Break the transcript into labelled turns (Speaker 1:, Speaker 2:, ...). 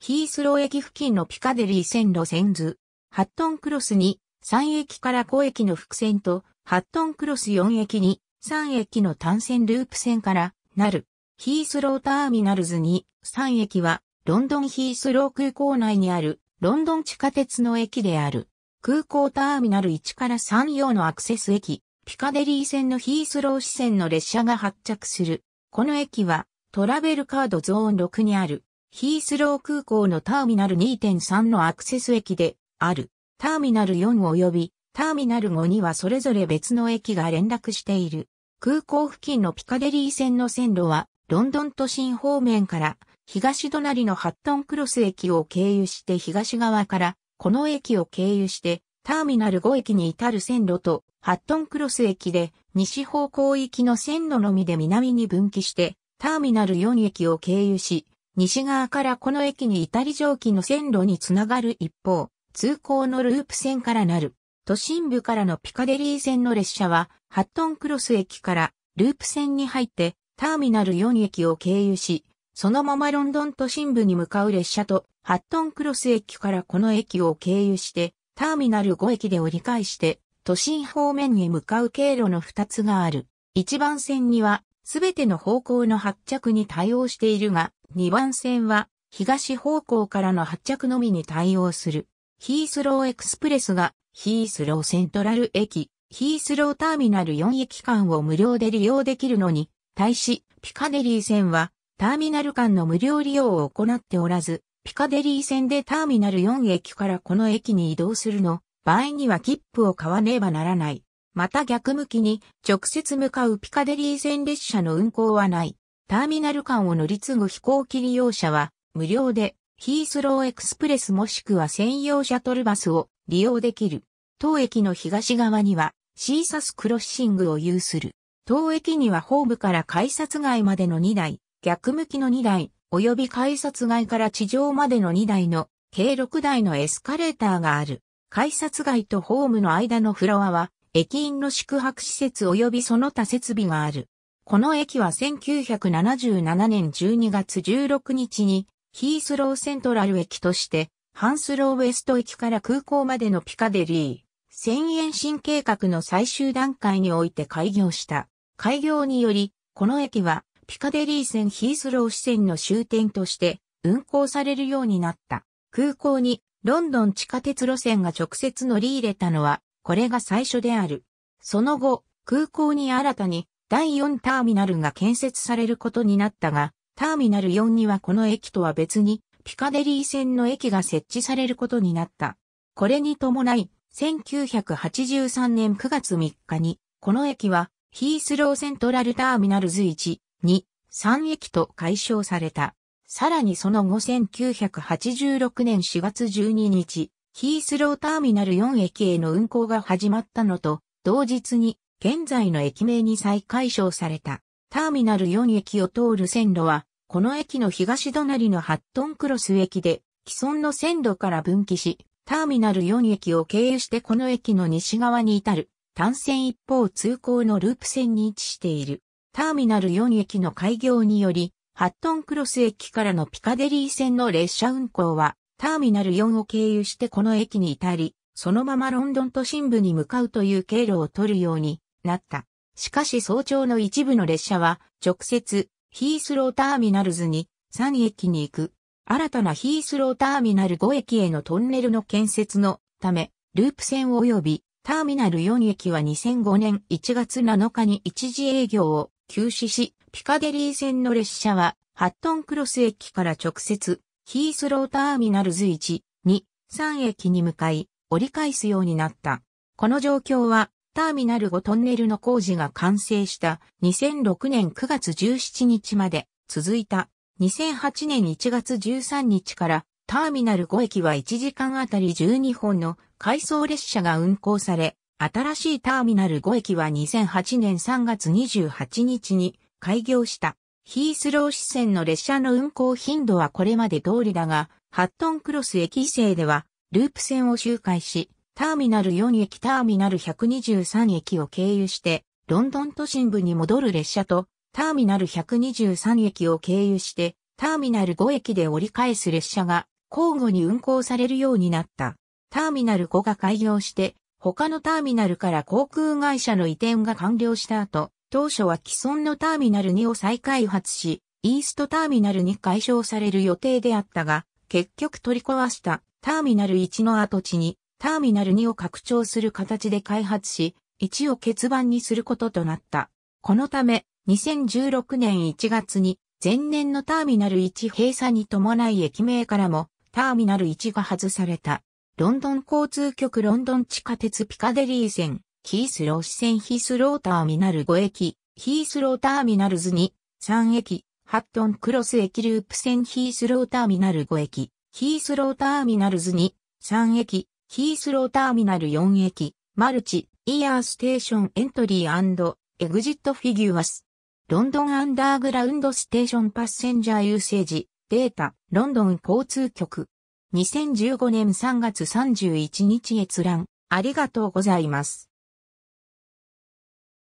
Speaker 1: ヒースロー駅付近のピカデリー線路線図、ハットンクロスに3駅から5駅の伏線と、ハットンクロス4駅に3駅の単線ループ線からなる、ヒースローターミナルズに3駅は、ロンドンヒースロー空港内にある、ロンドン地下鉄の駅である。空港ターミナル1から3用のアクセス駅、ピカデリー線のヒースロー支線の列車が発着する。この駅はトラベルカードゾーン6にあるヒースロー空港のターミナル2.3のアクセス駅である、ターミナル4及びターミナル5にはそれぞれ別の駅が連絡している。空港付近のピカデリー線の線路は、ロンドン都心方面から東隣のハットンクロス駅を経由して東側からこの駅を経由してターミナル5駅に至る線路とハットンクロス駅で西方向行きの線路のみで南に分岐してターミナル4駅を経由し西側からこの駅に至り蒸気の線路につながる一方、通行のループ線からなる。都心部からのピカデリー線の列車は、ハットンクロス駅からループ線に入って、ターミナル4駅を経由し、そのままロンドン都心部に向かう列車と、ハットンクロス駅からこの駅を経由して、ターミナル5駅で折り返して、都心方面に向かう経路の2つがある。1番線には、すべての方向の発着に対応しているが、2番線は東方向からの発着のみに対応する。ヒースローエクスプレスがヒースローセントラル駅、ヒースローターミナル4駅間を無料で利用できるのに、対しピカデリー線はターミナル間の無料利用を行っておらず、ピカデリー線でターミナル4駅からこの駅に移動するの、場合には切符を買わねばならない。また逆向きに直接向かうピカデリー線列車の運行はない。ターミナル間を乗り継ぐ飛行機利用者は、無料で、ヒースローエクスプレスもしくは専用シャトルバスを利用できる。当駅の東側には、シーサスクロッシングを有する。当駅にはホームから改札外までの2台、逆向きの2台、及び改札外から地上までの2台の、計6台のエスカレーターがある。改札外とホームの間のフロアは、駅員の宿泊施設及びその他設備がある。この駅は1977年12月16日にヒースローセントラル駅としてハンスローウエスト駅から空港までのピカデリー、千円新計画の最終段階において開業した。開業により、この駅はピカデリー線ヒースロー支線の終点として運行されるようになった。空港にロンドン地下鉄路線が直接乗り入れたのは、これが最初である。その後、空港に新たに第4ターミナルが建設されることになったが、ターミナル4にはこの駅とは別に、ピカデリー線の駅が設置されることになった。これに伴い、1983年9月3日に、この駅は、ヒースローセントラルターミナルズ1、2、3駅と解消された。さらにその後1986年4月12日、ヒースローターミナル4駅への運行が始まったのと、同日に現在の駅名に再解消された。ターミナル4駅を通る線路は、この駅の東隣のハットンクロス駅で、既存の線路から分岐し、ターミナル4駅を経由してこの駅の西側に至る、単線一方通行のループ線に位置している。ターミナル4駅の開業により、ハットンクロス駅からのピカデリー線の列車運行は、ターミナル4を経由してこの駅に至り、そのままロンドン都心部に向かうという経路を取るようになった。しかし早朝の一部の列車は直接ヒースローターミナルズに3駅に行く。新たなヒースローターミナル5駅へのトンネルの建設のため、ループ線及びターミナル4駅は2005年1月7日に一時営業を休止し、ピカデリー線の列車はハットンクロス駅から直接ヒースローターミナルズ1、2、3駅に向かい折り返すようになった。この状況はターミナル5トンネルの工事が完成した2006年9月17日まで続いた2008年1月13日からターミナル5駅は1時間あたり12本の回送列車が運行され、新しいターミナル5駅は2008年3月28日に開業した。ヒースロー支線の列車の運行頻度はこれまで通りだが、ハットンクロス駅西ではループ線を周回し、ターミナル4駅ターミナル123駅を経由して、ロンドン都心部に戻る列車と、ターミナル123駅を経由して、ターミナル5駅で折り返す列車が交互に運行されるようになった。ターミナル5が開業して、他のターミナルから航空会社の移転が完了した後、当初は既存のターミナル2を再開発し、イーストターミナルに解消される予定であったが、結局取り壊したターミナル1の跡地にターミナル2を拡張する形で開発し、1を欠番にすることとなった。このため、2016年1月に、前年のターミナル1閉鎖に伴い駅名からも、ターミナル1が外された。ロンドン交通局ロンドン地下鉄ピカデリー線、ヒースロー支線ヒースローターミナル5駅、ヒースローターミナルズ2、3駅、ハットンクロス駅ループ線ヒースローターミナル5駅、ヒースローターミナルズ2、3駅、ヒースローターミナル4駅、マルチ、イヤーステーションエントリーエグジットフィギュアス。ロンドンアンダーグラウンドステーションパッセンジャー優勢セージ、データ、ロンドン交通局。2015年3月31日閲覧、ありがとうございます。